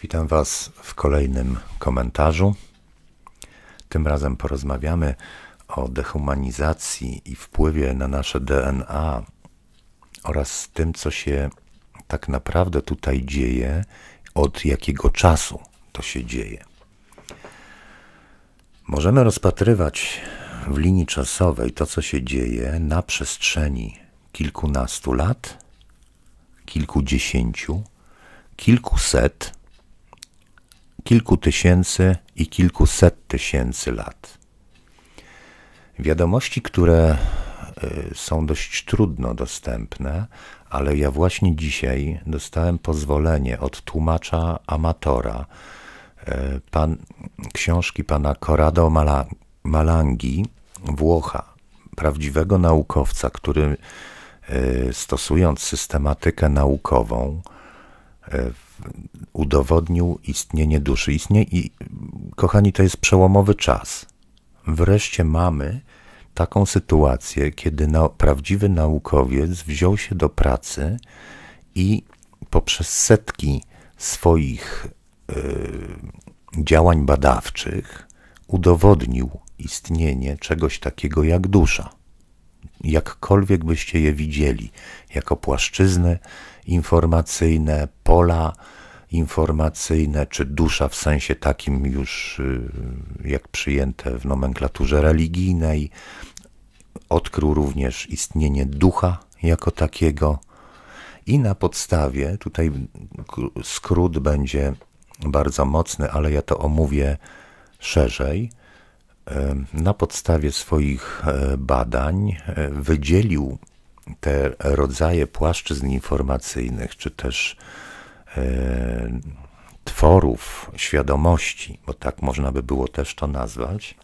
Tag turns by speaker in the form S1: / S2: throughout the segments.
S1: Witam Was w kolejnym komentarzu. Tym razem porozmawiamy o dehumanizacji i wpływie na nasze DNA oraz tym, co się tak naprawdę tutaj dzieje, od jakiego czasu to się dzieje. Możemy rozpatrywać w linii czasowej to, co się dzieje na przestrzeni kilkunastu lat, kilkudziesięciu, kilkuset, kilku tysięcy i kilkuset tysięcy lat. Wiadomości, które y, są dość trudno dostępne, ale ja właśnie dzisiaj dostałem pozwolenie od tłumacza amatora, pan, książki pana Corrado Malangi, Włocha, prawdziwego naukowca, który e, stosując systematykę naukową, e, udowodnił istnienie duszy. Istnieje i, kochani, to jest przełomowy czas. Wreszcie mamy taką sytuację, kiedy na, prawdziwy naukowiec wziął się do pracy i poprzez setki swoich Y, działań badawczych udowodnił istnienie czegoś takiego jak dusza. Jakkolwiek byście je widzieli, jako płaszczyzny informacyjne, pola informacyjne, czy dusza w sensie takim już y, jak przyjęte w nomenklaturze religijnej, odkrył również istnienie ducha jako takiego. I na podstawie, tutaj skrót będzie bardzo mocny, ale ja to omówię szerzej. Na podstawie swoich e, badań e, wydzielił te rodzaje płaszczyzn informacyjnych, czy też e, tworów świadomości, bo tak można by było też to nazwać,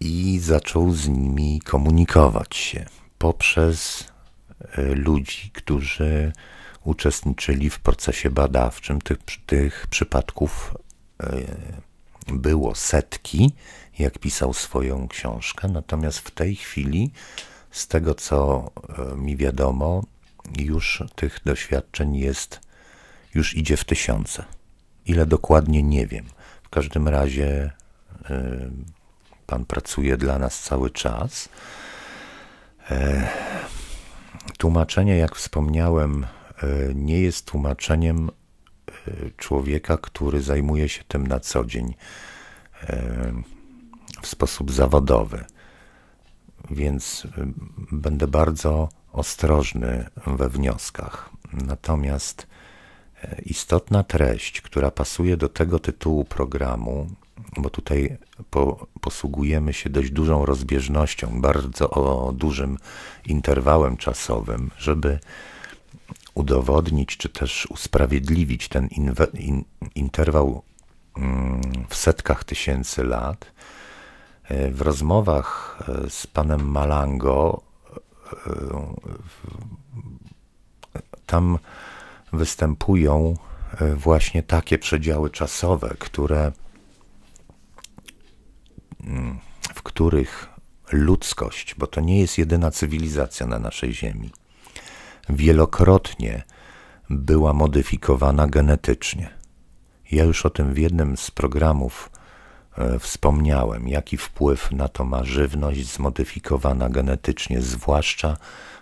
S1: i zaczął z nimi komunikować się poprzez ludzi, którzy uczestniczyli w procesie badawczym. Tych, tych przypadków e, było setki, jak pisał swoją książkę, natomiast w tej chwili, z tego co e, mi wiadomo, już tych doświadczeń jest, już idzie w tysiące. Ile dokładnie nie wiem. W każdym razie e, Pan pracuje dla nas cały czas. Tłumaczenie, jak wspomniałem, E, nie jest tłumaczeniem e, człowieka, który zajmuje się tym na co dzień e, w sposób zawodowy. Więc będę bardzo ostrożny we wnioskach. Natomiast istotna treść, która pasuje do tego tytułu programu, bo tutaj po, posługujemy się dość dużą rozbieżnością, bardzo dużym interwałem czasowym, żeby udowodnić czy też usprawiedliwić ten in, interwał mm, w setkach tysięcy lat. E, w rozmowach e, z panem Malango e, tam występują właśnie takie przedziały czasowe, które, mm, w których ludzkość, bo to nie jest jedyna cywilizacja na naszej Ziemi, wielokrotnie była modyfikowana genetycznie. Ja już o tym w jednym z programów e, wspomniałem, jaki wpływ na to ma żywność zmodyfikowana genetycznie, zwłaszcza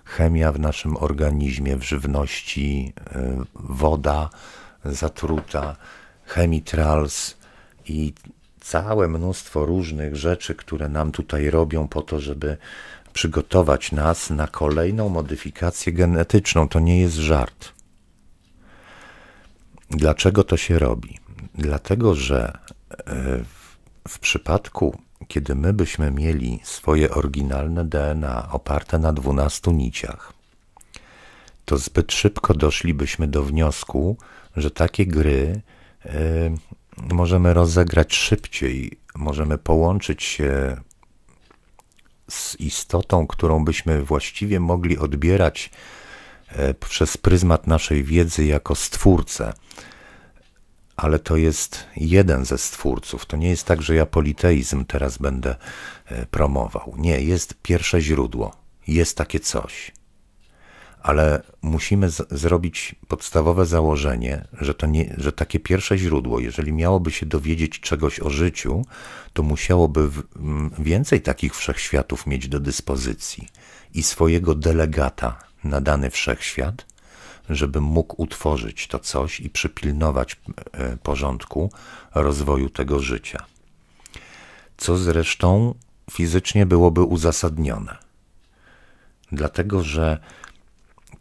S1: chemia w naszym organizmie, w żywności, e, woda zatruta, chemitrals i całe mnóstwo różnych rzeczy, które nam tutaj robią po to, żeby przygotować nas na kolejną modyfikację genetyczną. To nie jest żart. Dlaczego to się robi? Dlatego, że e, w przypadku, kiedy my byśmy mieli swoje oryginalne DNA oparte na 12 niciach, to zbyt szybko doszlibyśmy do wniosku, że takie gry e, możemy rozegrać szybciej, możemy połączyć się z istotą, którą byśmy właściwie mogli odbierać e, przez pryzmat naszej wiedzy jako stwórcę. Ale to jest jeden ze stwórców. To nie jest tak, że ja politeizm teraz będę e, promował. Nie, jest pierwsze źródło. Jest takie coś ale musimy zrobić podstawowe założenie, że, to nie, że takie pierwsze źródło, jeżeli miałoby się dowiedzieć czegoś o życiu, to musiałoby mm, więcej takich wszechświatów mieć do dyspozycji i swojego delegata na dany wszechświat, żeby mógł utworzyć to coś i przypilnować e, porządku rozwoju tego życia. Co zresztą fizycznie byłoby uzasadnione. Dlatego, że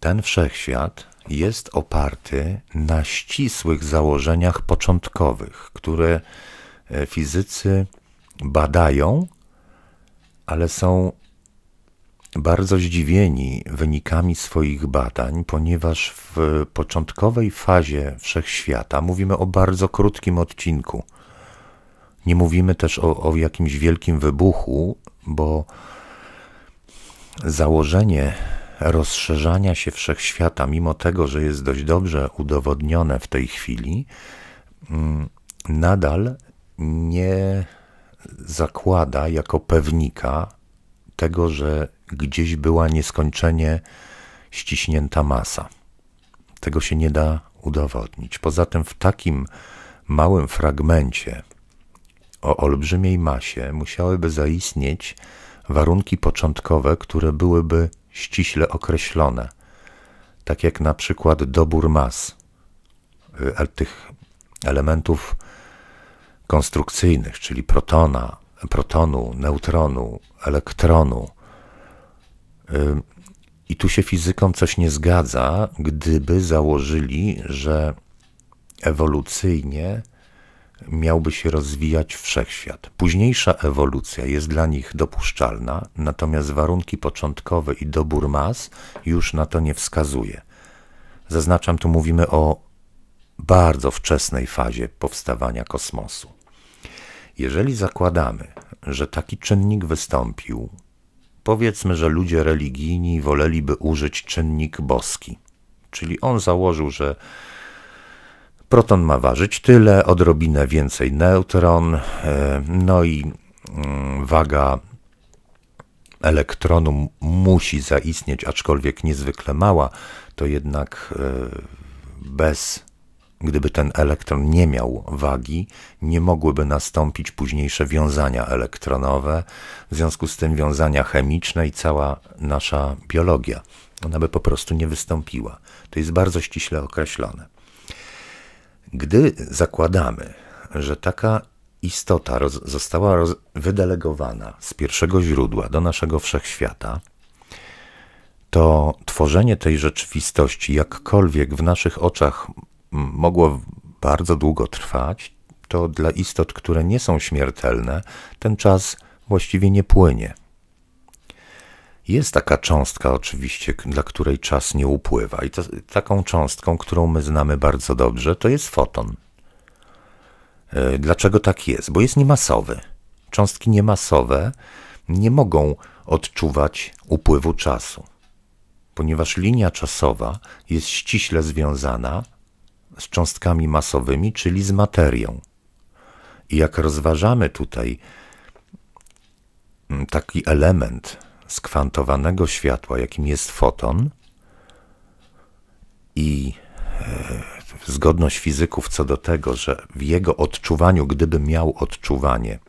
S1: ten wszechświat jest oparty na ścisłych założeniach początkowych, które e, fizycy badają, ale są bardzo zdziwieni wynikami swoich badań, ponieważ w początkowej fazie wszechświata mówimy o bardzo krótkim odcinku. Nie mówimy też o, o jakimś wielkim wybuchu, bo założenie rozszerzania się wszechświata, mimo tego, że jest dość dobrze udowodnione w tej chwili, mm, nadal nie zakłada jako pewnika tego, że gdzieś była nieskończenie ściśnięta masa. Tego się nie da udowodnić. Poza tym, w takim małym fragmencie o olbrzymiej masie musiałyby zaistnieć warunki początkowe, które byłyby ściśle określone, tak jak na przykład dobór mas, y, tych elementów konstrukcyjnych, czyli protona, protonu, neutronu, elektronu. Y, I tu się fizykom coś nie zgadza, gdyby założyli, że ewolucyjnie miałby się rozwijać wszechświat. Późniejsza ewolucja jest dla nich dopuszczalna, natomiast warunki początkowe i dobór mas już na to nie wskazuje. Zaznaczam, tu mówimy o bardzo wczesnej fazie powstawania kosmosu. Jeżeli zakładamy, że taki czynnik wystąpił, powiedzmy, że ludzie religijni woleliby użyć czynnik boski, czyli on założył, że Proton ma ważyć tyle, odrobinę więcej neutron, e, no i mm, waga elektronu musi zaistnieć, aczkolwiek niezwykle mała, to jednak e, bez, gdyby ten elektron nie miał wagi, nie mogłyby nastąpić późniejsze wiązania elektronowe, w związku z tym wiązania chemiczne i cała nasza biologia. Ona by po prostu nie wystąpiła. To jest bardzo ściśle określone. Gdy zakładamy, że taka istota roz, została roz, wydelegowana z pierwszego źródła do naszego wszechświata, to tworzenie tej rzeczywistości, jakkolwiek w naszych oczach mogło bardzo długo trwać, to dla istot, które nie są śmiertelne, ten czas właściwie nie płynie. Jest taka cząstka oczywiście, dla której czas nie upływa i to, taką cząstką, którą my znamy bardzo dobrze, to jest foton. E, dlaczego tak jest? Bo jest niemasowy. Cząstki niemasowe nie mogą odczuwać upływu czasu, ponieważ linia czasowa jest ściśle związana z cząstkami masowymi, czyli z materią. I jak rozważamy tutaj taki element, skwantowanego światła, jakim jest foton, i e, zgodność fizyków co do tego, że w jego odczuwaniu, gdyby miał odczuwanie,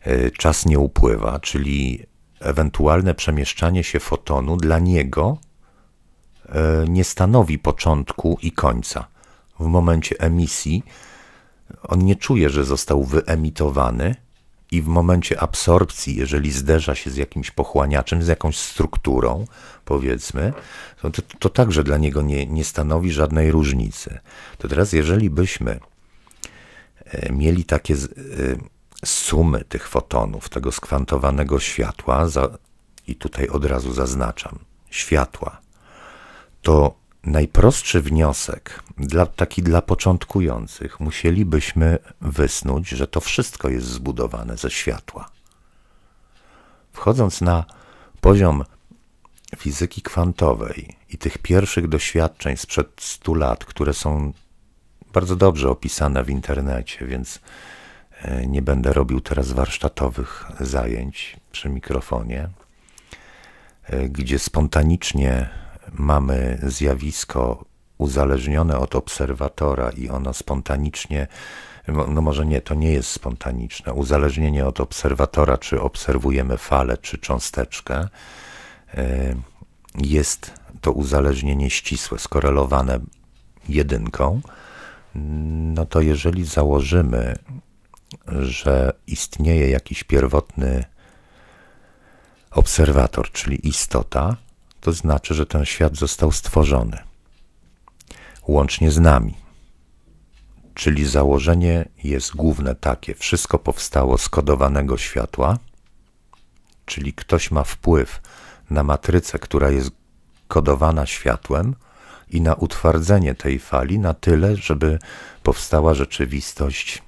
S1: e, czas nie upływa, czyli ewentualne przemieszczanie się fotonu dla niego e, nie stanowi początku i końca. W momencie emisji on nie czuje, że został wyemitowany, i w momencie absorpcji, jeżeli zderza się z jakimś pochłaniaczem, z jakąś strukturą, powiedzmy, to, to, to także dla niego nie, nie stanowi żadnej różnicy. To teraz, jeżeli byśmy e, mieli takie e, sumy tych fotonów, tego skwantowanego światła, za, i tutaj od razu zaznaczam, światła, to Najprostszy wniosek, dla, taki dla początkujących, musielibyśmy wysnuć, że to wszystko jest zbudowane ze światła. Wchodząc na poziom fizyki kwantowej i tych pierwszych doświadczeń sprzed 100 lat, które są bardzo dobrze opisane w internecie, więc e, nie będę robił teraz warsztatowych zajęć przy mikrofonie, e, gdzie spontanicznie mamy zjawisko uzależnione od obserwatora i ono spontanicznie, no, no może nie, to nie jest spontaniczne, uzależnienie od obserwatora, czy obserwujemy falę, czy cząsteczkę, e, jest to uzależnienie ścisłe, skorelowane jedynką, no to jeżeli założymy, że istnieje jakiś pierwotny obserwator, czyli istota, to znaczy, że ten świat został stworzony, łącznie z nami. Czyli założenie jest główne takie: wszystko powstało z kodowanego światła, czyli ktoś ma wpływ na matrycę, która jest kodowana światłem, i na utwardzenie tej fali na tyle, żeby powstała rzeczywistość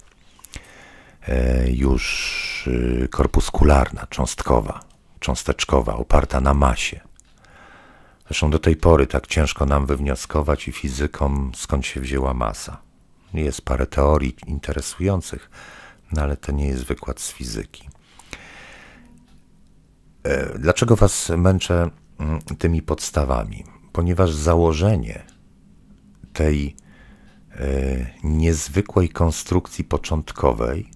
S1: e, już e, korpuskularna, cząstkowa, cząsteczkowa, oparta na masie. Zresztą do tej pory tak ciężko nam wywnioskować i fizykom, skąd się wzięła masa. Jest parę teorii interesujących, no ale to nie jest wykład z fizyki. E, dlaczego Was męczę mm, tymi podstawami? Ponieważ założenie tej e, niezwykłej konstrukcji początkowej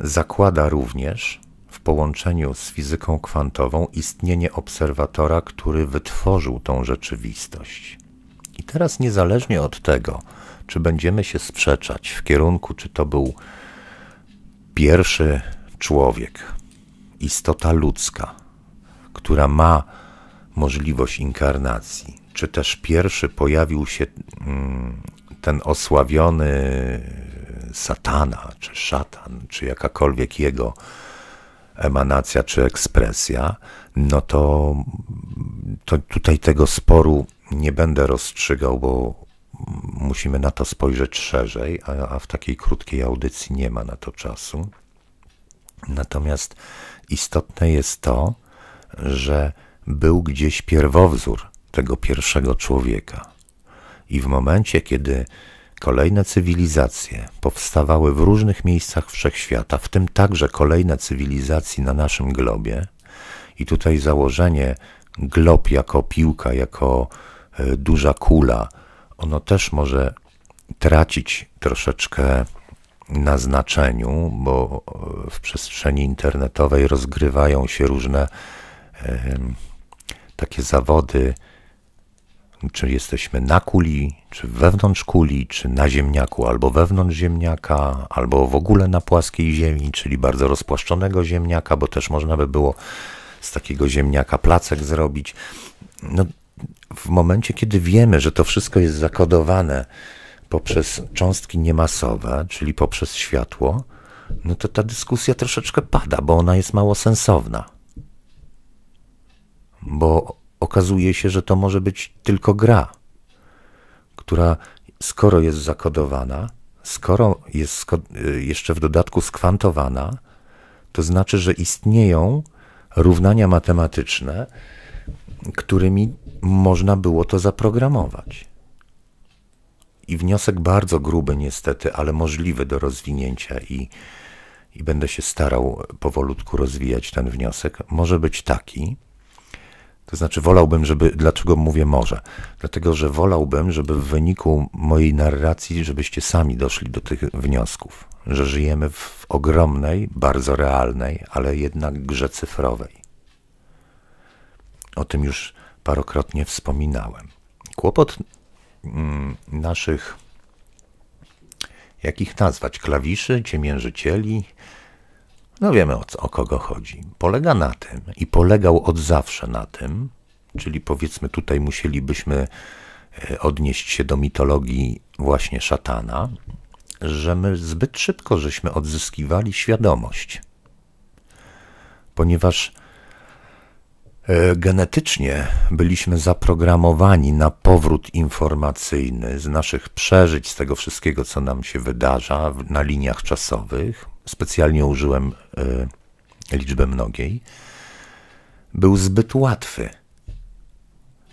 S1: zakłada również, w połączeniu z fizyką kwantową istnienie obserwatora, który wytworzył tą rzeczywistość. I teraz, niezależnie od tego, czy będziemy się sprzeczać w kierunku, czy to był pierwszy człowiek, istota ludzka, która ma możliwość inkarnacji, czy też pierwszy pojawił się mm, ten osławiony y, satana, czy szatan, czy jakakolwiek jego emanacja czy ekspresja, no to, to tutaj tego sporu nie będę rozstrzygał, bo musimy na to spojrzeć szerzej, a, a w takiej krótkiej audycji nie ma na to czasu. Natomiast istotne jest to, że był gdzieś pierwowzór tego pierwszego człowieka. I w momencie, kiedy Kolejne cywilizacje powstawały w różnych miejscach wszechświata, w tym także kolejne cywilizacji na naszym globie. I tutaj założenie glob jako piłka, jako e, duża kula, ono też może tracić troszeczkę na znaczeniu, bo e, w przestrzeni internetowej rozgrywają się różne takie zawody czy jesteśmy na kuli, czy wewnątrz kuli, czy na ziemniaku, albo wewnątrz ziemniaka, albo w ogóle na płaskiej ziemi, czyli bardzo rozpłaszczonego ziemniaka, bo też można by było z takiego ziemniaka placek zrobić. No, w momencie, kiedy wiemy, że to wszystko jest zakodowane poprzez cząstki niemasowe, czyli poprzez światło, no to ta dyskusja troszeczkę pada, bo ona jest mało sensowna. Bo okazuje się, że to może być tylko gra, która skoro jest zakodowana, skoro jest y, jeszcze w dodatku skwantowana, to znaczy, że istnieją równania matematyczne, którymi można było to zaprogramować. I wniosek bardzo gruby, niestety, ale możliwy do rozwinięcia, i, i będę się starał powolutku rozwijać ten wniosek, może być taki, to znaczy, wolałbym, żeby. Dlaczego mówię może? Dlatego, że wolałbym, żeby w wyniku mojej narracji, żebyście sami doszli do tych wniosków, że żyjemy w ogromnej, bardzo realnej, ale jednak grze cyfrowej. O tym już parokrotnie wspominałem. Kłopot mm, naszych, jak ich nazwać, klawiszy, ciemiężycieli, no wiemy o, co, o kogo chodzi. Polega na tym i polegał od zawsze na tym, czyli powiedzmy tutaj musielibyśmy e, odnieść się do mitologii właśnie szatana, że my zbyt szybko żeśmy odzyskiwali świadomość, ponieważ e, genetycznie byliśmy zaprogramowani na powrót informacyjny z naszych przeżyć, z tego wszystkiego, co nam się wydarza na liniach czasowych, specjalnie użyłem e, liczby mnogiej, był zbyt łatwy.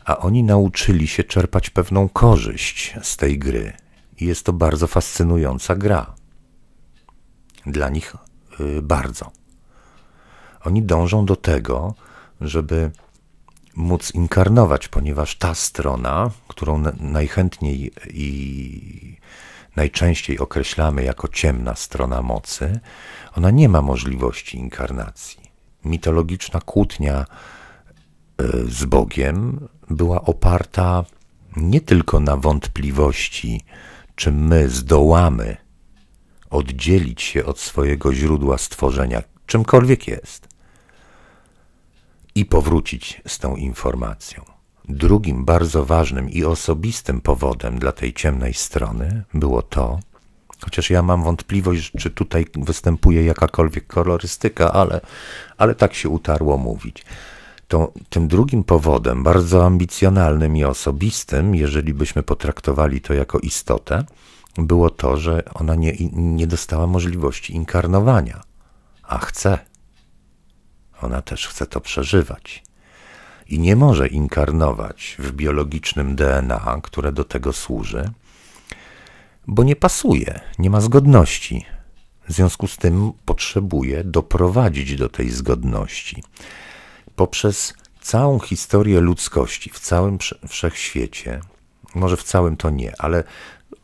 S1: A oni nauczyli się czerpać pewną korzyść z tej gry. I jest to bardzo fascynująca gra. Dla nich e, bardzo. Oni dążą do tego, żeby móc inkarnować, ponieważ ta strona, którą najchętniej i najczęściej określamy jako ciemna strona mocy, ona nie ma możliwości inkarnacji. Mitologiczna kłótnia e, z Bogiem była oparta nie tylko na wątpliwości, czy my zdołamy oddzielić się od swojego źródła stworzenia, czymkolwiek jest, i powrócić z tą informacją Drugim bardzo ważnym i osobistym powodem dla tej ciemnej strony było to, chociaż ja mam wątpliwość, czy tutaj występuje jakakolwiek kolorystyka, ale, ale tak się utarło mówić. To, tym drugim powodem, bardzo ambicjonalnym i osobistym, jeżeli byśmy potraktowali to jako istotę, było to, że ona nie, nie dostała możliwości inkarnowania, a chce. Ona też chce to przeżywać i nie może inkarnować w biologicznym DNA, które do tego służy, bo nie pasuje, nie ma zgodności. W związku z tym potrzebuje doprowadzić do tej zgodności poprzez całą historię ludzkości w całym wszechświecie. Może w całym to nie, ale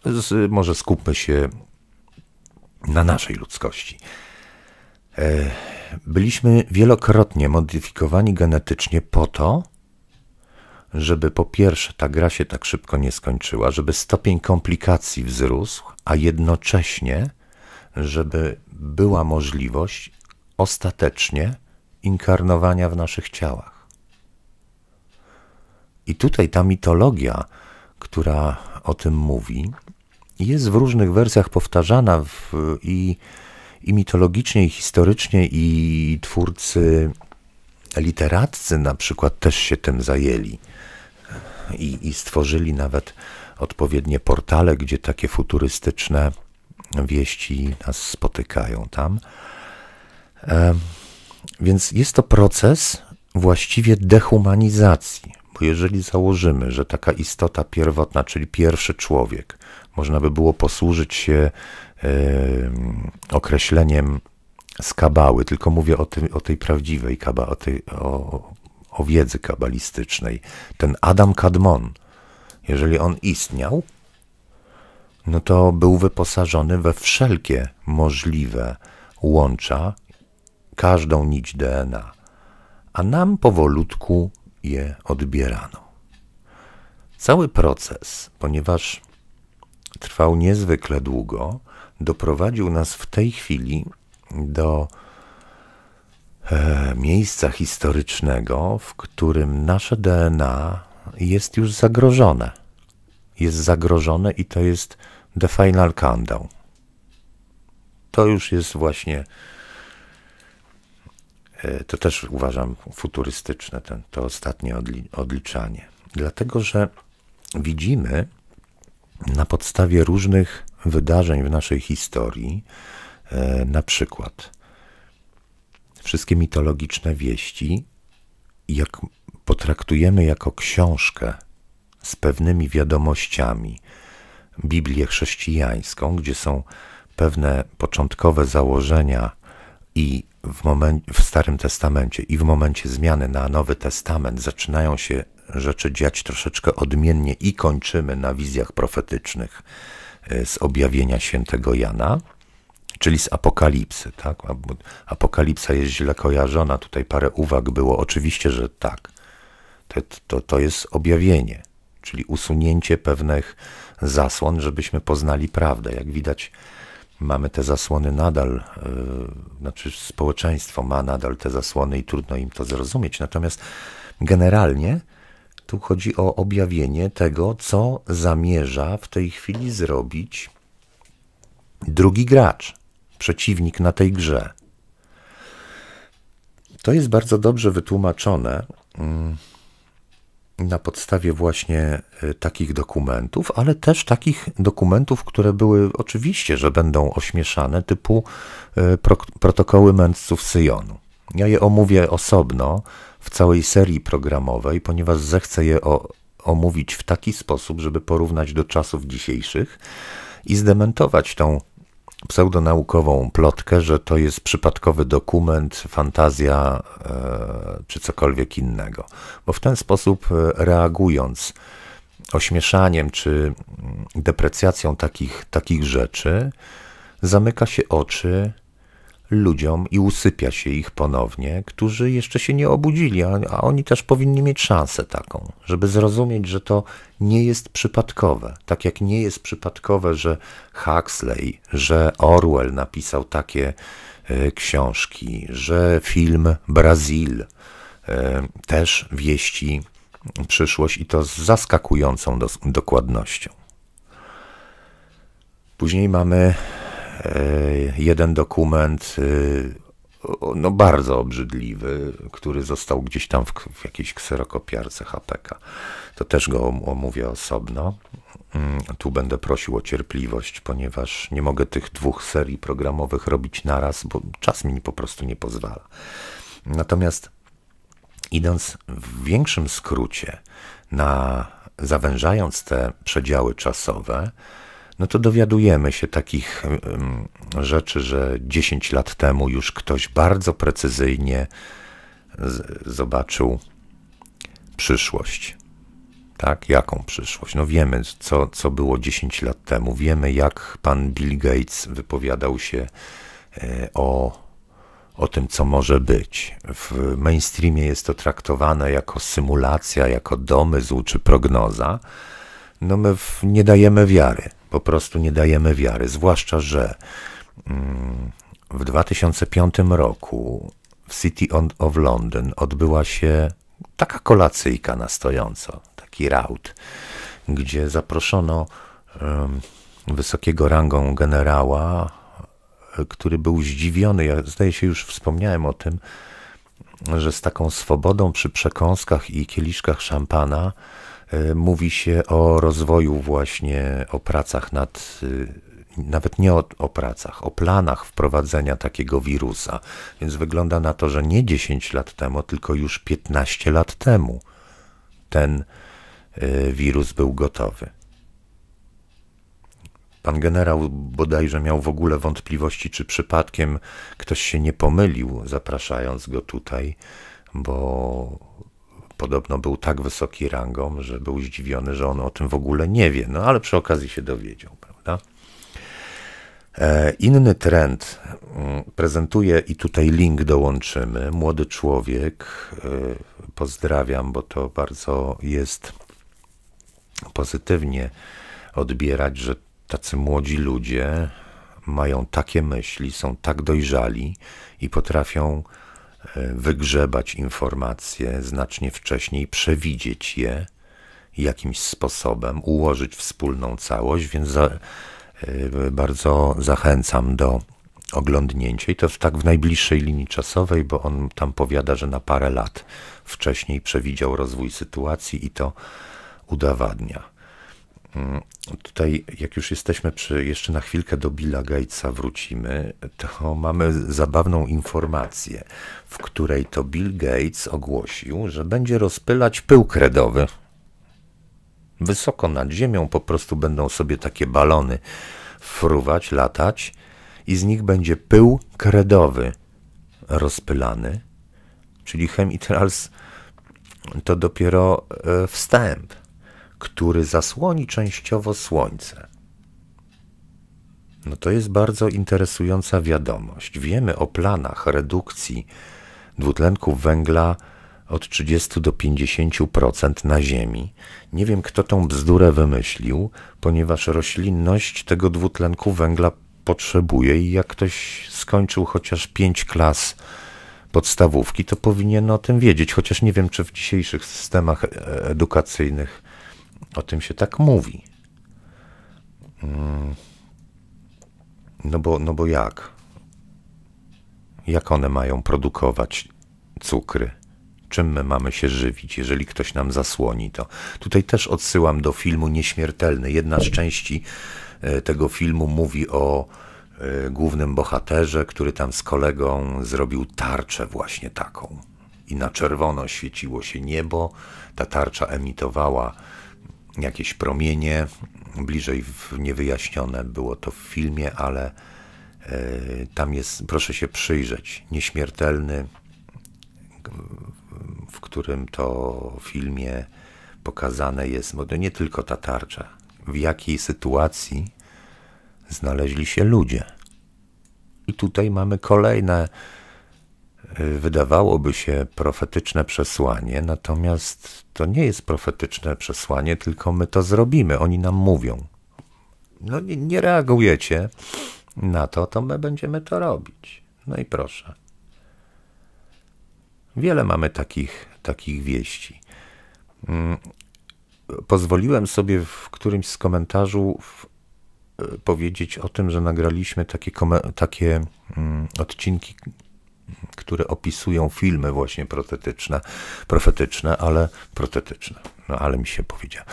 S1: z, może skupmy się na naszej ludzkości. E, byliśmy wielokrotnie modyfikowani genetycznie po to, żeby po pierwsze ta gra się tak szybko nie skończyła, żeby stopień komplikacji wzrósł, a jednocześnie, żeby była możliwość ostatecznie inkarnowania w naszych ciałach. I tutaj ta mitologia, która o tym mówi, jest w różnych wersjach powtarzana w, i i mitologicznie, i historycznie, i twórcy literatcy na przykład też się tym zajęli i, i stworzyli nawet odpowiednie portale, gdzie takie futurystyczne wieści nas spotykają tam. E, więc jest to proces właściwie dehumanizacji, bo jeżeli założymy, że taka istota pierwotna, czyli pierwszy człowiek, można by było posłużyć się określeniem z kabały, tylko mówię o, tym, o tej prawdziwej kaba, o, tej, o, o wiedzy kabalistycznej. Ten Adam Kadmon, jeżeli on istniał, no to był wyposażony we wszelkie możliwe łącza, każdą nić DNA, a nam powolutku je odbierano. Cały proces, ponieważ trwał niezwykle długo, doprowadził nas w tej chwili do e, miejsca historycznego, w którym nasze DNA jest już zagrożone. Jest zagrożone i to jest The Final Countdown. To już jest właśnie, e, to też uważam futurystyczne, ten, to ostatnie odli, odliczanie. Dlatego, że widzimy, na podstawie różnych wydarzeń w naszej historii, e, na przykład wszystkie mitologiczne wieści, jak potraktujemy jako książkę z pewnymi wiadomościami, Biblię chrześcijańską, gdzie są pewne początkowe założenia i w, momen- w Starym Testamencie i w momencie zmiany na Nowy Testament zaczynają się rzeczy dziać troszeczkę odmiennie i kończymy na wizjach profetycznych e, z objawienia świętego Jana, czyli z apokalipsy. Tak? Apokalipsa jest źle kojarzona, tutaj parę uwag było. Oczywiście, że tak. To, to, to jest objawienie, czyli usunięcie pewnych zasłon, żebyśmy poznali prawdę. Jak widać, mamy te zasłony nadal, yy, znaczy społeczeństwo ma nadal te zasłony i trudno im to zrozumieć. Natomiast generalnie tu chodzi o objawienie tego, co zamierza w tej chwili zrobić drugi gracz, przeciwnik na tej grze. To jest bardzo dobrze wytłumaczone mm, na podstawie właśnie y, takich dokumentów, ale też takich dokumentów, które były oczywiście, że będą ośmieszane, typu y, protokoły mędrców Syjonu. Ja je omówię osobno w całej serii programowej, ponieważ zechcę je o, omówić w taki sposób, żeby porównać do czasów dzisiejszych i zdementować tą pseudonaukową plotkę, że to jest przypadkowy dokument, fantazja e, czy cokolwiek innego. Bo w ten sposób e, reagując ośmieszaniem czy mm, deprecjacją takich, takich rzeczy, zamyka się oczy ludziom i usypia się ich ponownie, którzy jeszcze się nie obudzili, a, a oni też powinni mieć szansę taką, żeby zrozumieć, że to nie jest przypadkowe. Tak jak nie jest przypadkowe, że Huxley, że Orwell napisał takie y, książki, że film Brazil y, też wieści przyszłość i to z zaskakującą do, dokładnością. Później mamy E, jeden dokument e, no bardzo obrzydliwy, który został gdzieś tam w, w jakiejś kserokopiarce HPK. To też go omówię osobno. Mm, tu będę prosił o cierpliwość, ponieważ nie mogę tych dwóch serii programowych robić naraz, bo czas mi po prostu nie pozwala. Natomiast idąc w większym skrócie, na, zawężając te przedziały czasowe, no to dowiadujemy się takich rzeczy, że 10 lat temu już ktoś bardzo precyzyjnie zobaczył przyszłość. Tak? Jaką przyszłość? No wiemy, co, co było 10 lat temu. Wiemy, jak pan Bill Gates wypowiadał się e, o, o tym, co może być. W mainstreamie jest to traktowane jako symulacja, jako domysł czy prognoza. No my w, nie dajemy wiary po prostu nie dajemy wiary. Zwłaszcza, że mm, w 2005 roku w City of London odbyła się taka kolacyjka na stojąco, taki raut, gdzie zaproszono wysokiego rangą generała, który był zdziwiony. Ja zdaje się, już wspomniałem o tym, że z taką swobodą przy przekąskach i kieliszkach szampana E, mówi się o rozwoju właśnie, o pracach nad, y, nawet nie o, o, pracach, o planach wprowadzenia takiego wirusa. Więc wygląda na to, że nie 10 lat temu, tylko już 15 lat temu ten y, wirus był gotowy. Pan generał bodajże miał w ogóle wątpliwości, czy przypadkiem ktoś się nie pomylił, zapraszając go tutaj, bo Podobno był tak wysoki rangą, że był zdziwiony, że on o tym w ogóle nie wie, no ale przy okazji się dowiedział, prawda? E, inny trend mm, prezentuje i tutaj link dołączymy. Młody człowiek, e, pozdrawiam, bo to bardzo jest pozytywnie odbierać, że tacy młodzi ludzie mają takie myśli, są tak dojrzali i potrafią E, wygrzebać informacje znacznie wcześniej, przewidzieć je jakimś sposobem, ułożyć wspólną całość, więc za, e, bardzo zachęcam do oglądnięcia i to tak w najbliższej linii czasowej, bo on tam powiada, że na parę lat wcześniej przewidział rozwój sytuacji i to udowadnia. Mm, tutaj, jak już jesteśmy przy, jeszcze na chwilkę do Billa Gatesa wrócimy, to mamy zabawną informację, w której to Bill Gates ogłosił, że będzie rozpylać pył kredowy. Wysoko nad ziemią po prostu będą sobie takie balony fruwać, latać i z nich będzie pył kredowy rozpylany. Czyli chemitrals to dopiero e, wstęp który zasłoni częściowo Słońce. No to jest bardzo interesująca wiadomość. Wiemy o planach redukcji dwutlenku węgla od 30 do 50% na Ziemi. Nie wiem, kto tą bzdurę wymyślił, ponieważ roślinność tego dwutlenku węgla potrzebuje i jak ktoś skończył chociaż 5 klas podstawówki, to powinien o tym wiedzieć, chociaż nie wiem, czy w dzisiejszych systemach edukacyjnych o tym się tak mówi. Mm. No bo, no bo jak? Jak one mają produkować cukry? Czym my mamy się żywić, jeżeli ktoś nam zasłoni to? Tutaj też odsyłam do filmu Nieśmiertelny. Jedna z części e, tego filmu mówi o e, głównym bohaterze, który tam z kolegą zrobił tarczę właśnie taką. I na czerwono świeciło się niebo, ta tarcza emitowała jakieś promienie, bliżej niewyjaśnione było to w filmie, ale e, tam jest, proszę się przyjrzeć, Nieśmiertelny, w którym to filmie pokazane jest, bo to nie tylko ta tarcza, w jakiej sytuacji znaleźli się ludzie. I tutaj mamy kolejne wydawałoby się profetyczne przesłanie, natomiast to nie jest profetyczne przesłanie, tylko my to zrobimy, oni nam mówią. No nie, nie reagujecie na to, to my będziemy to robić. No i proszę. Wiele mamy takich, takich wieści. Mm, pozwoliłem sobie w którymś z komentarzy e, powiedzieć o tym, że nagraliśmy takie, takie mm, odcinki które opisują filmy właśnie protetyczne, profetyczne, ale protetyczne. No ale mi się powiedzia.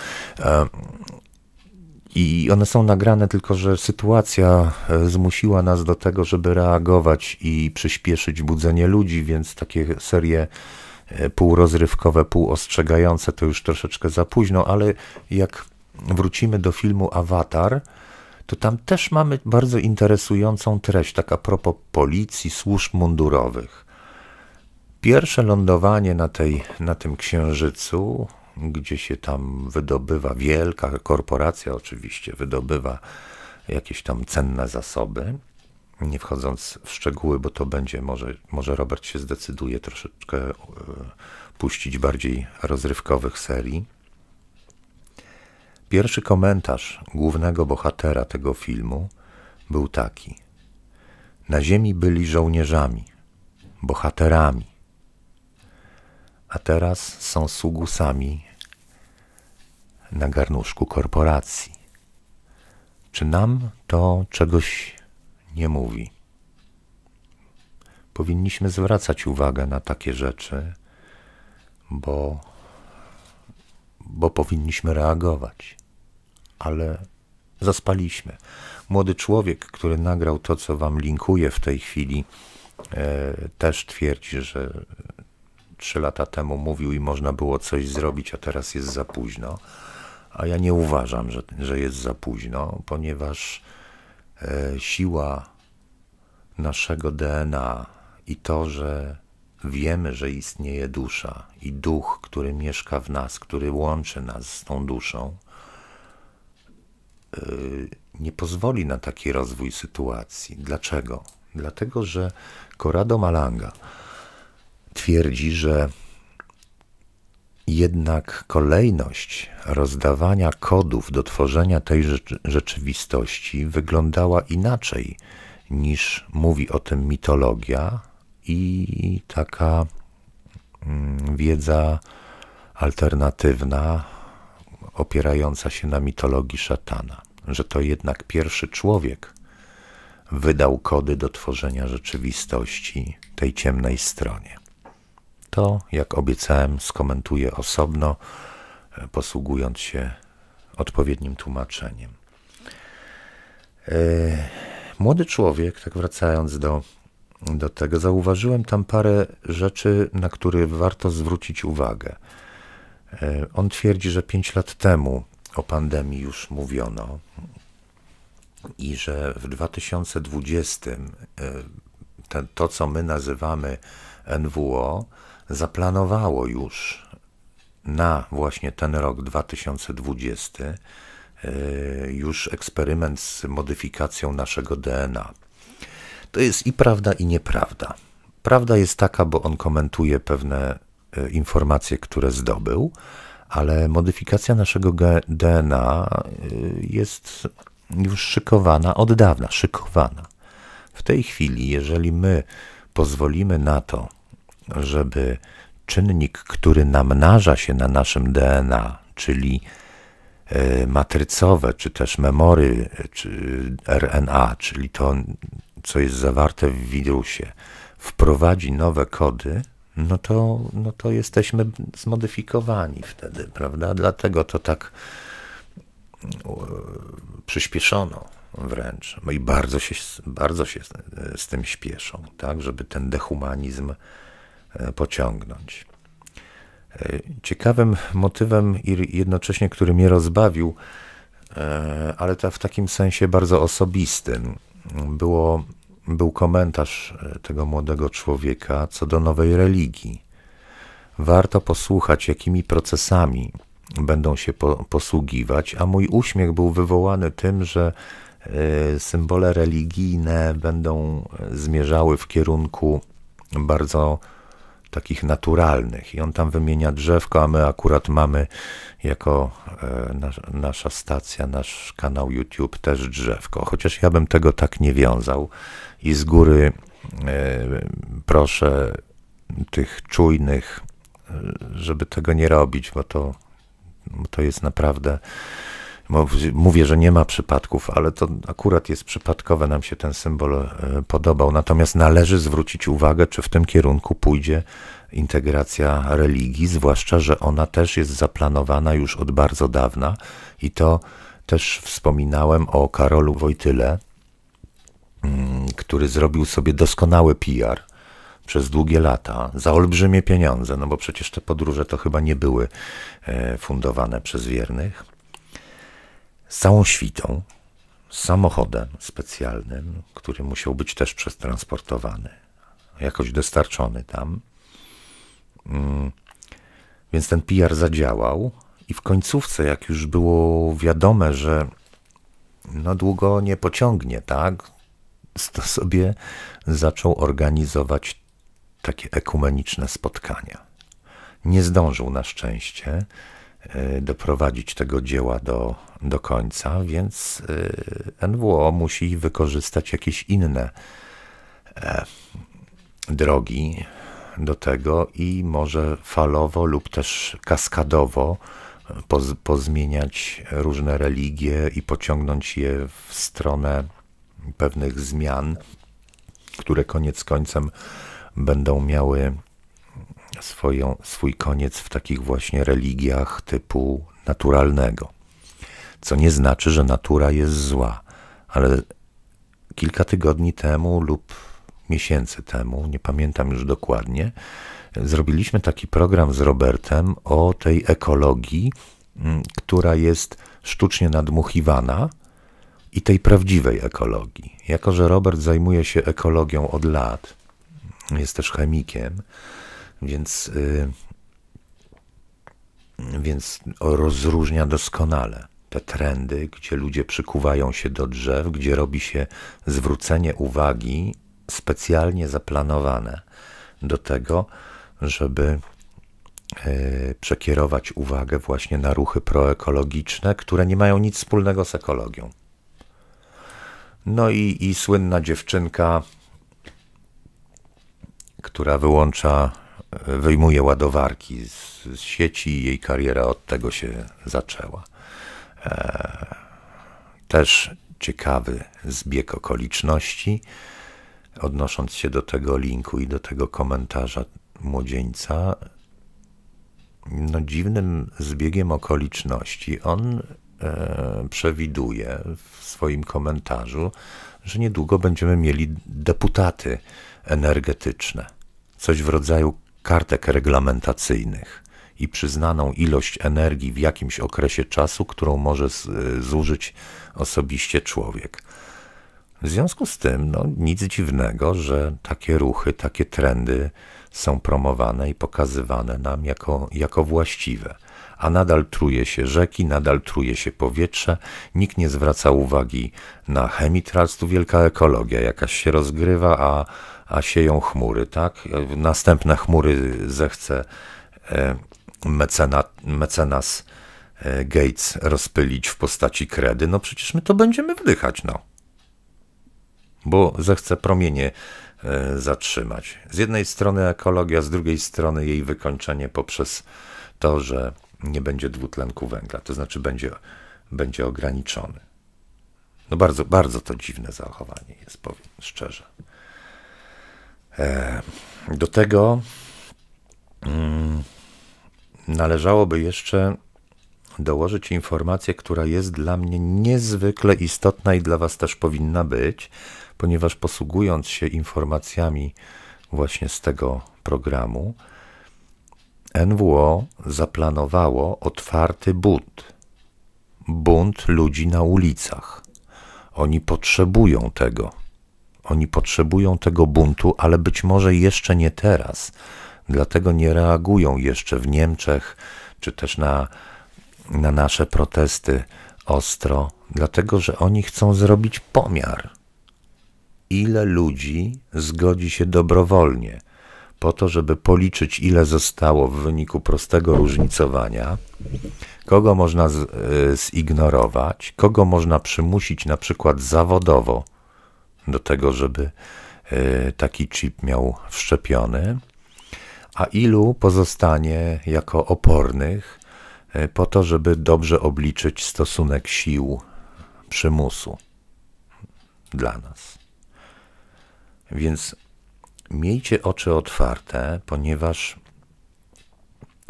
S1: I one są nagrane, tylko że sytuacja e, zmusiła nas do tego, żeby reagować i przyspieszyć budzenie ludzi, więc takie serie e, półrozrywkowe, półostrzegające to już troszeczkę za późno, ale jak wrócimy do filmu Awatar, to tam też mamy bardzo interesującą treść, tak a propos policji, służb mundurowych. Pierwsze lądowanie na, tej, na tym księżycu, gdzie się tam wydobywa wielka korporacja, oczywiście, wydobywa jakieś tam cenne zasoby. Nie wchodząc w szczegóły, bo to będzie, może, może Robert się zdecyduje troszeczkę e, puścić bardziej rozrywkowych serii Pierwszy komentarz głównego bohatera tego filmu był taki: Na ziemi byli żołnierzami, bohaterami, a teraz są sługusami na garnuszku korporacji. Czy nam to czegoś nie mówi? Powinniśmy zwracać uwagę na takie rzeczy, bo, bo powinniśmy reagować ale zaspaliśmy. Młody człowiek, który nagrał to, co wam linkuję w tej chwili, e, też twierdzi, że trzy lata temu mówił i można było coś zrobić, a teraz jest za późno. A ja nie uważam, że, że jest za późno, ponieważ e, siła naszego DNA i to, że wiemy, że istnieje dusza i duch, który mieszka w nas, który łączy nas z tą duszą, Y, nie pozwoli na taki rozwój sytuacji. Dlaczego? Dlatego, że Corrado Malanga twierdzi, że jednak kolejność rozdawania kodów do tworzenia tej rzeczywistości wyglądała inaczej niż mówi o tym mitologia i taka mm, wiedza alternatywna, opierająca się na mitologii szatana, że to jednak pierwszy człowiek wydał kody do tworzenia rzeczywistości tej ciemnej stronie. To, jak obiecałem, skomentuję osobno, e, posługując się odpowiednim tłumaczeniem. E, młody człowiek, tak wracając do, do tego, zauważyłem tam parę rzeczy, na które warto zwrócić uwagę. E, on twierdzi, że pięć lat temu o pandemii już mówiono i że w 2020 e, to, co my nazywamy NWO, zaplanowało już na właśnie ten rok 2020 e, już eksperyment z modyfikacją naszego DNA. To jest i prawda, i nieprawda. Prawda jest taka, bo on komentuje pewne E, informacje, które zdobył, ale modyfikacja naszego DNA e, jest już szykowana od dawna, szykowana. W tej chwili, jeżeli my pozwolimy na to, żeby czynnik, który namnaża się na naszym DNA, czyli e, matrycowe, czy też memory czy RNA, czyli to, co jest zawarte w wirusie, wprowadzi nowe kody, no to, no to jesteśmy zmodyfikowani wtedy, prawda? Dlatego to tak przyspieszono wręcz. No i bardzo się, bardzo się z tym śpieszą, tak, żeby ten dehumanizm e, pociągnąć. E, ciekawym motywem i jednocześnie, który mnie rozbawił, e, ale to w takim sensie bardzo osobistym, było był komentarz e, tego młodego człowieka co do nowej religii. Warto posłuchać, jakimi procesami będą się po, posługiwać, a mój uśmiech był wywołany tym, że e, symbole religijne będą e, zmierzały w kierunku bardzo takich naturalnych. I on tam wymienia drzewko, a my akurat mamy jako e, nasza stacja, nasz kanał YouTube też drzewko. Chociaż ja bym tego tak nie wiązał. I z góry e, proszę tych czujnych, e, żeby tego nie robić, bo to, to jest naprawdę Mówię, że nie ma przypadków, ale to akurat jest przypadkowe, nam się ten symbol e, podobał. Natomiast należy zwrócić uwagę, czy w tym kierunku pójdzie integracja religii, zwłaszcza, że ona też jest zaplanowana już od bardzo dawna i to też wspominałem o Karolu Wojtyle, mm, który zrobił sobie doskonały PR przez długie lata za olbrzymie pieniądze, no bo przecież te podróże to chyba nie były e, fundowane przez wiernych z całą świtą, z samochodem specjalnym, który musiał być też przetransportowany, jakoś dostarczony tam. Mm, więc ten PR zadziałał i w końcówce, jak już było wiadome, że no długo nie pociągnie, tak, to sobie zaczął organizować takie ekumeniczne spotkania. Nie zdążył na szczęście, E, doprowadzić tego dzieła do, do końca, więc e, NWO musi wykorzystać jakieś inne e, drogi do tego i może falowo lub też kaskadowo poz, pozmieniać różne religie i pociągnąć je w stronę pewnych zmian, które koniec końcem będą miały swoją, swój koniec w takich właśnie religiach typu naturalnego. Co nie znaczy, że natura jest zła, ale kilka tygodni temu lub miesięcy temu, nie pamiętam już dokładnie, zrobiliśmy taki program z Robertem o tej ekologii, mm, która jest sztucznie nadmuchiwana i tej prawdziwej ekologii. Jako, że Robert zajmuje się ekologią od lat, jest też chemikiem, więc, y, więc rozróżnia doskonale te trendy, gdzie ludzie przykuwają się do drzew, gdzie robi się zwrócenie uwagi specjalnie zaplanowane do tego, żeby y, przekierować uwagę właśnie na ruchy proekologiczne, które nie mają nic wspólnego z ekologią. No i, i słynna dziewczynka, która wyłącza wyjmuje ładowarki z, z sieci i jej kariera od tego się zaczęła. E, też ciekawy zbieg okoliczności. Odnosząc się do tego linku i do tego komentarza młodzieńca, no dziwnym zbiegiem okoliczności on e, przewiduje w swoim komentarzu, że niedługo będziemy mieli deputaty energetyczne. Coś w rodzaju kartek reglamentacyjnych i przyznaną ilość energii w jakimś okresie czasu, którą może e, zużyć osobiście człowiek. W związku z tym no, nic dziwnego, że takie ruchy, takie trendy są promowane i pokazywane nam jako, jako właściwe. A nadal truje się rzeki, nadal truje się powietrze, nikt nie zwraca uwagi na chemitrals, tu wielka ekologia jakaś się rozgrywa, a a sieją chmury, tak? Następne chmury zechce e, mecena, mecenas e, Gates rozpylić w postaci kredy, no przecież my to będziemy wdychać, no. Bo zechce promienie e, zatrzymać. Z jednej strony ekologia, z drugiej strony jej wykończenie poprzez to, że nie będzie dwutlenku węgla, to znaczy będzie, będzie ograniczony. No bardzo, bardzo to dziwne zachowanie jest, powiem szczerze. E, do tego mm, należałoby jeszcze dołożyć informację, która jest dla mnie niezwykle istotna i dla Was też powinna być, ponieważ posługując się informacjami właśnie z tego programu, NWO zaplanowało otwarty bunt. Bunt ludzi na ulicach. Oni potrzebują tego. Oni potrzebują tego buntu, ale być może jeszcze nie teraz. Dlatego nie reagują jeszcze w Niemczech, czy też na, na nasze protesty ostro, dlatego że oni chcą zrobić pomiar. Ile ludzi zgodzi się dobrowolnie po to, żeby policzyć, ile zostało w wyniku prostego różnicowania, kogo można z, y, zignorować, kogo można przymusić na przykład zawodowo do tego, żeby e, taki chip miał wszczepiony, a ilu pozostanie jako opornych e, po to, żeby dobrze obliczyć stosunek sił przymusu dla nas. Więc miejcie oczy otwarte, ponieważ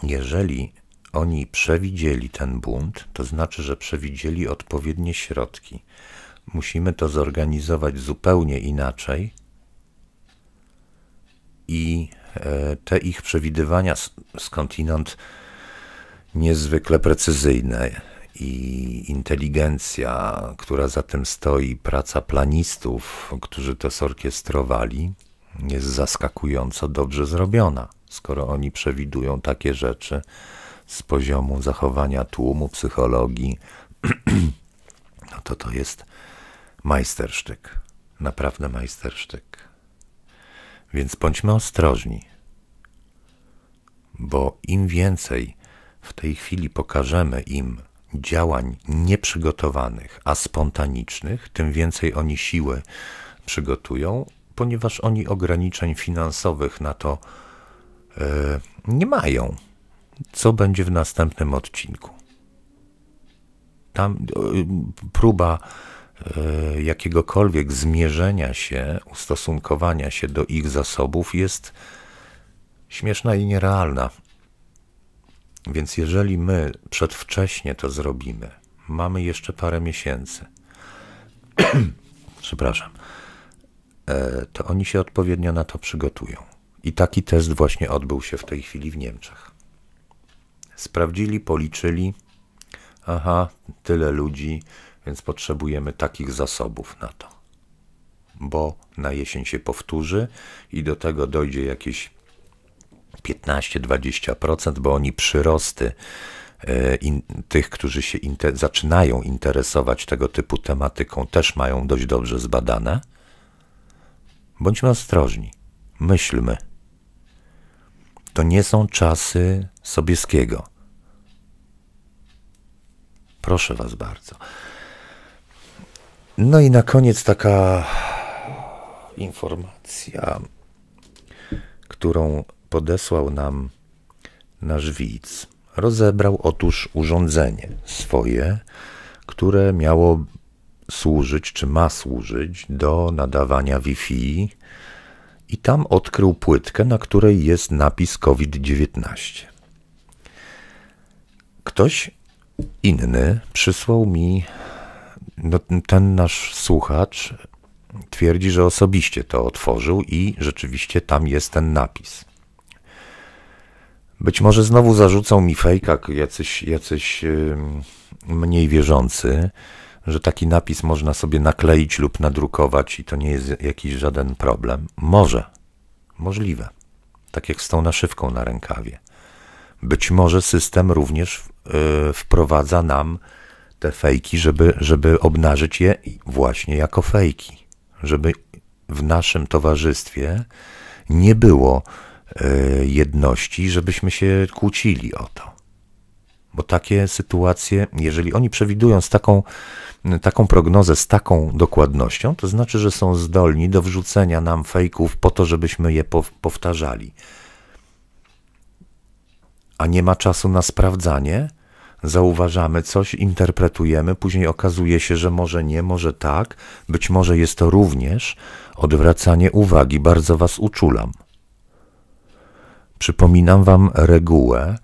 S1: jeżeli oni przewidzieli ten bunt, to znaczy, że przewidzieli odpowiednie środki musimy to zorganizować zupełnie inaczej i e, te ich przewidywania skądinąd niezwykle precyzyjne i inteligencja, która za tym stoi, praca planistów, którzy to zorkiestrowali, jest zaskakująco dobrze zrobiona, skoro oni przewidują takie rzeczy z poziomu zachowania tłumu, psychologii, no to to jest majstersztyk, naprawdę majstersztyk. Więc bądźmy ostrożni, bo im więcej w tej chwili pokażemy im działań nieprzygotowanych, a spontanicznych, tym więcej oni siły przygotują, ponieważ oni ograniczeń finansowych na to yy, nie mają. Co będzie w następnym odcinku? Tam yy, próba E, jakiegokolwiek zmierzenia się, ustosunkowania się do ich zasobów jest śmieszna i nierealna. Więc jeżeli my przedwcześnie to zrobimy, mamy jeszcze parę miesięcy, przepraszam, e, to oni się odpowiednio na to przygotują. I taki test właśnie odbył się w tej chwili w Niemczech. Sprawdzili, policzyli, aha, tyle ludzi, więc potrzebujemy takich zasobów na to. Bo na jesień się powtórzy i do tego dojdzie jakieś 15-20%, bo oni przyrosty e, in, tych, którzy się inter, zaczynają interesować tego typu tematyką, też mają dość dobrze zbadane. Bądźmy ostrożni, myślmy. To nie są czasy Sobieskiego. Proszę Was bardzo. No i na koniec taka informacja, którą podesłał nam nasz widz. Rozebrał otóż urządzenie swoje, które miało służyć, czy ma służyć do nadawania Wi-Fi, i tam odkrył płytkę, na której jest napis COVID-19. Ktoś inny przysłał mi no, ten nasz słuchacz twierdzi, że osobiście to otworzył i rzeczywiście tam jest ten napis. Być może znowu zarzucą mi fejka jacyś, jacyś mniej wierzący, że taki napis można sobie nakleić lub nadrukować i to nie jest jakiś żaden problem. Może, możliwe. Tak jak z tą naszywką na rękawie. Być może system również y, wprowadza nam te fejki, żeby, żeby obnażyć je właśnie jako fejki. Żeby w naszym towarzystwie nie było e, jedności, żebyśmy się kłócili o to. Bo takie sytuacje, jeżeli oni przewidują z taką, taką prognozę, z taką dokładnością, to znaczy, że są zdolni do wrzucenia nam fejków po to, żebyśmy je powtarzali. A nie ma czasu na sprawdzanie, zauważamy coś, interpretujemy, później okazuje się, że może nie, może tak, być może jest to również odwracanie uwagi. Bardzo Was uczulam. Przypominam Wam regułę,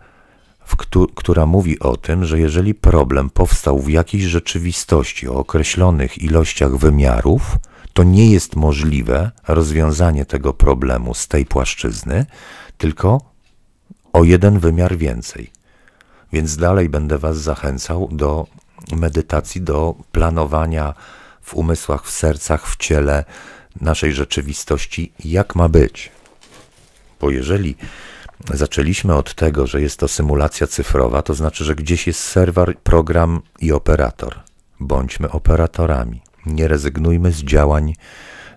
S1: któ która mówi o tym, że jeżeli problem powstał w jakiejś rzeczywistości o określonych ilościach wymiarów, to nie jest możliwe rozwiązanie tego problemu z tej płaszczyzny, tylko o jeden wymiar więcej. Więc dalej będę Was zachęcał do medytacji, do planowania w umysłach, w sercach, w ciele naszej rzeczywistości, jak ma być. Bo jeżeli zaczęliśmy od tego, że jest to symulacja cyfrowa, to znaczy, że gdzieś jest serwer, program i operator. Bądźmy operatorami. Nie rezygnujmy z działań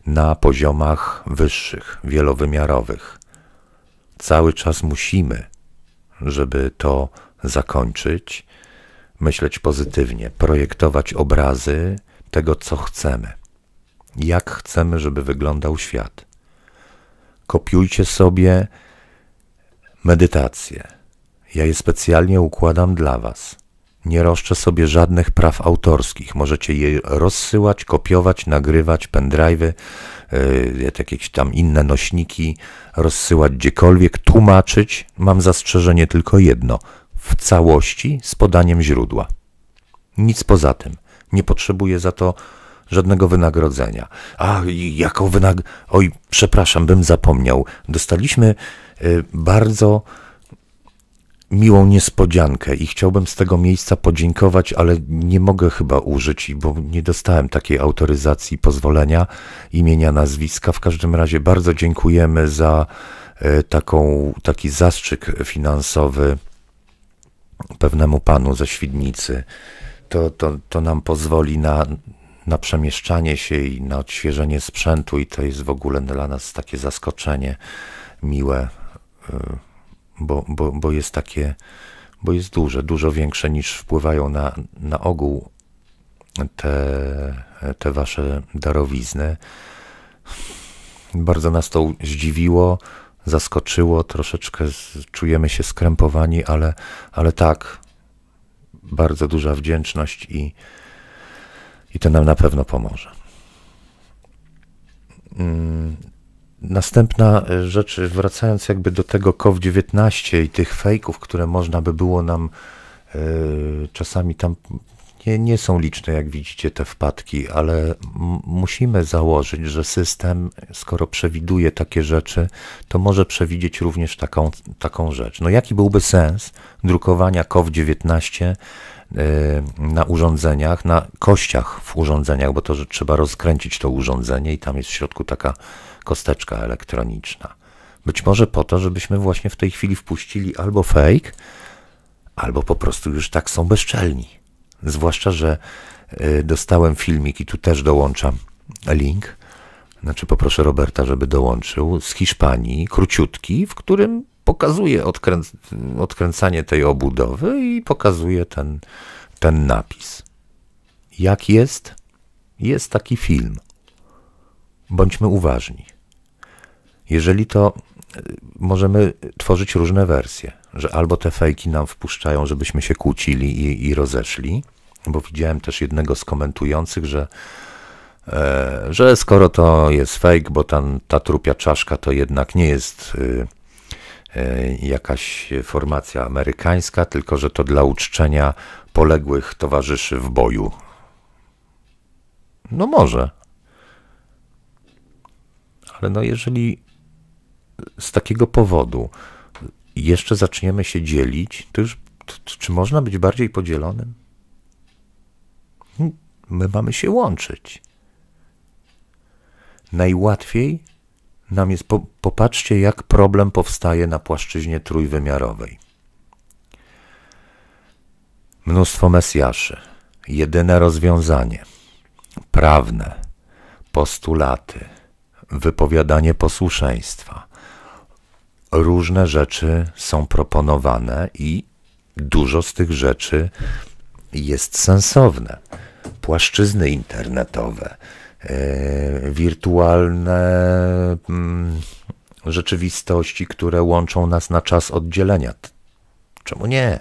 S1: na poziomach wyższych, wielowymiarowych. Cały czas musimy, żeby to zakończyć, myśleć pozytywnie, projektować obrazy tego, co chcemy, jak chcemy, żeby wyglądał świat. Kopiujcie sobie medytacje. Ja je specjalnie układam dla Was. Nie roszczę sobie żadnych praw autorskich. Możecie je rozsyłać, kopiować, nagrywać, pendrive yy, jakieś tam inne nośniki, rozsyłać gdziekolwiek, tłumaczyć. Mam zastrzeżenie tylko jedno – w całości z podaniem źródła. Nic poza tym. Nie potrzebuję za to żadnego wynagrodzenia. A jako wynag... Oj, przepraszam, bym zapomniał. Dostaliśmy y, bardzo miłą niespodziankę i chciałbym z tego miejsca podziękować, ale nie mogę chyba użyć, bo nie dostałem takiej autoryzacji, pozwolenia, imienia, nazwiska. W każdym razie bardzo dziękujemy za y, taką, taki zastrzyk finansowy pewnemu panu ze Świdnicy. To, to, to nam pozwoli na, na przemieszczanie się i na odświeżenie sprzętu, i to jest w ogóle dla nas takie zaskoczenie miłe, y, bo, bo, bo jest takie, bo jest duże, dużo większe niż wpływają na, na ogół te, te wasze darowizny. Bardzo nas to zdziwiło zaskoczyło, troszeczkę czujemy się skrępowani, ale, ale tak, bardzo duża wdzięczność i, i to nam na pewno pomoże. Mm, następna e, rzecz, wracając jakby do tego COVID-19 i tych fejków, które można by było nam y, czasami tam nie, nie są liczne, jak widzicie, te wpadki, ale musimy założyć, że system, skoro przewiduje takie rzeczy, to może przewidzieć również taką, taką rzecz. No jaki byłby sens drukowania COVID-19 e, na urządzeniach, na kościach w urządzeniach, bo to, że trzeba rozkręcić to urządzenie i tam jest w środku taka kosteczka elektroniczna. Być może po to, żebyśmy właśnie w tej chwili wpuścili albo fake, albo po prostu już tak są bezczelni. Zwłaszcza, że y, dostałem filmik i tu też dołączam link. Znaczy poproszę Roberta, żeby dołączył z Hiszpanii, króciutki, w którym pokazuje odkrę odkręcanie tej obudowy i pokazuje ten, ten napis. Jak jest? Jest taki film. Bądźmy uważni. Jeżeli to y, możemy tworzyć różne wersje że albo te fejki nam wpuszczają, żebyśmy się kłócili i, i rozeszli, bo widziałem też jednego z komentujących, że, e, że skoro to jest fake, bo tam ta trupia czaszka to jednak nie jest y, y, jakaś formacja amerykańska, tylko że to dla uczczenia poległych towarzyszy w boju. No może. Ale no jeżeli z takiego powodu jeszcze zaczniemy się dzielić, to już to, czy można być bardziej podzielonym? My mamy się łączyć. Najłatwiej nam jest, po, popatrzcie, jak problem powstaje na płaszczyźnie trójwymiarowej. Mnóstwo mesjaszy, jedyne rozwiązanie, prawne, postulaty, wypowiadanie posłuszeństwa, różne rzeczy są proponowane i dużo z tych rzeczy jest sensowne. Płaszczyzny internetowe, e, wirtualne mm, rzeczywistości, które łączą nas na czas oddzielenia. Czemu nie?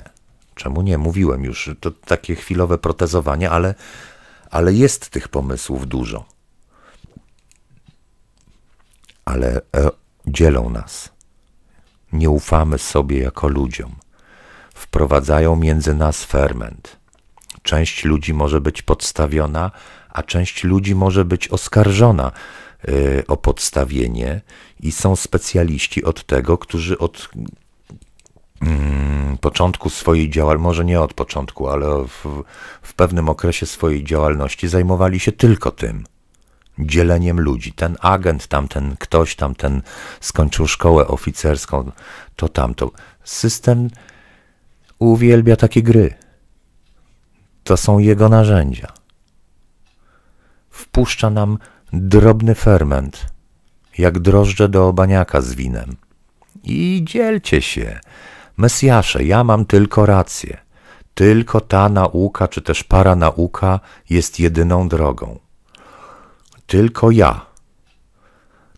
S1: Czemu nie? Mówiłem już, to takie chwilowe protezowanie, ale, ale jest tych pomysłów dużo. Ale e, dzielą nas nie ufamy sobie jako ludziom. Wprowadzają między nas ferment. Część ludzi może być podstawiona, a część ludzi może być oskarżona y, o podstawienie i są specjaliści od tego, którzy od mm, początku swojej działalności, może nie od początku, ale w, w pewnym okresie swojej działalności zajmowali się tylko tym dzieleniem ludzi. Ten agent, tamten ktoś, tamten skończył szkołę oficerską, to tamto. System uwielbia takie gry. To są jego narzędzia. Wpuszcza nam drobny ferment, jak drożdże do obaniaka z winem. I dzielcie się. Mesjasze, ja mam tylko rację. Tylko ta nauka, czy też para nauka jest jedyną drogą. Tylko ja.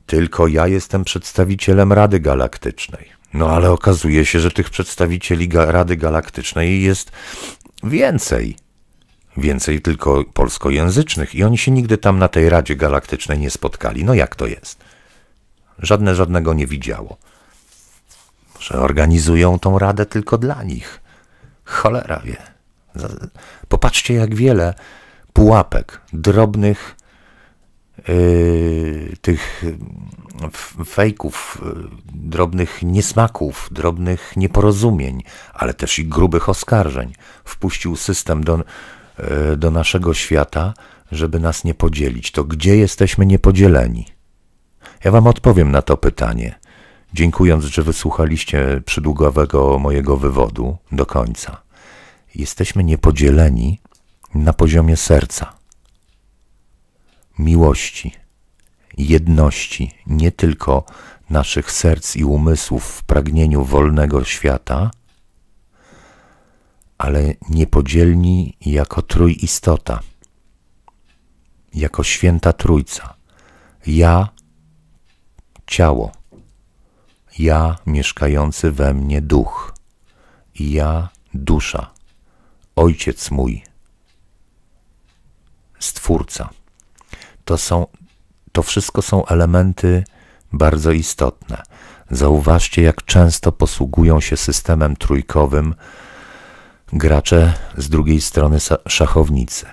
S1: Tylko ja jestem przedstawicielem Rady Galaktycznej. No ale okazuje się, że tych przedstawicieli Rady Galaktycznej jest więcej. Więcej tylko polskojęzycznych i oni się nigdy tam na tej Radzie Galaktycznej nie spotkali. No jak to jest? Żadne żadnego nie widziało. Że organizują tą radę tylko dla nich. Cholera wie. Popatrzcie, jak wiele pułapek, drobnych Y, tych mm, fejków, y, drobnych niesmaków, drobnych nieporozumień, ale też i grubych oskarżeń. Wpuścił system do, y, do naszego świata, żeby nas nie podzielić. To gdzie jesteśmy niepodzieleni? Ja Wam odpowiem na to pytanie, dziękując, że wysłuchaliście przydługowego mojego wywodu do końca. Jesteśmy niepodzieleni na poziomie serca miłości, jedności nie tylko naszych serc i umysłów w pragnieniu wolnego świata, ale niepodzielni jako trójistota, jako święta trójca. Ja, ciało, ja mieszkający we mnie duch, ja dusza, ojciec mój, stwórca to, są, to wszystko są elementy bardzo istotne. Zauważcie, jak często posługują się systemem trójkowym gracze z drugiej strony szachownicy.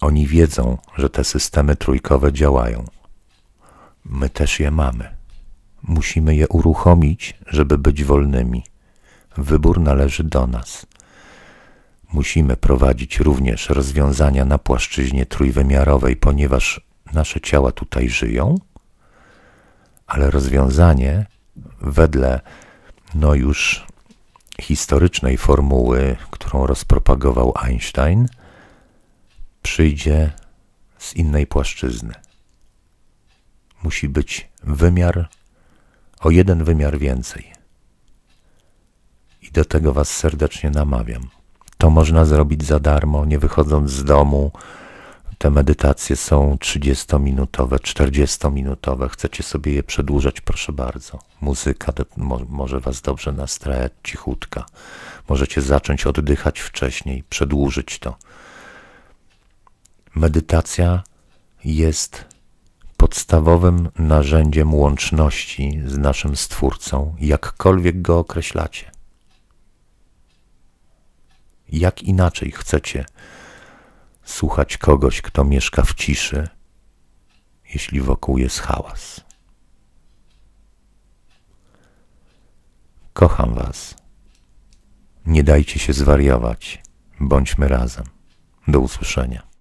S1: Oni wiedzą, że te systemy trójkowe działają. My też je mamy. Musimy je uruchomić, żeby być wolnymi. Wybór należy do nas. Musimy prowadzić również rozwiązania na płaszczyźnie trójwymiarowej, ponieważ nasze ciała tutaj żyją, ale rozwiązanie wedle no już historycznej formuły, którą rozpropagował Einstein, przyjdzie z innej płaszczyzny. Musi być wymiar o jeden wymiar więcej. I do tego Was serdecznie namawiam. To można zrobić za darmo, nie wychodząc z domu. Te medytacje są 30-minutowe, 40-minutowe. Chcecie sobie je przedłużać, proszę bardzo. Muzyka mo, może Was dobrze nastrajać, cichutka. Możecie zacząć oddychać wcześniej, przedłużyć to. Medytacja jest podstawowym narzędziem łączności z naszym Stwórcą, jakkolwiek go określacie. Jak inaczej chcecie słuchać kogoś, kto mieszka w ciszy, jeśli wokół jest hałas? Kocham Was. Nie dajcie się zwariować. Bądźmy razem. Do usłyszenia.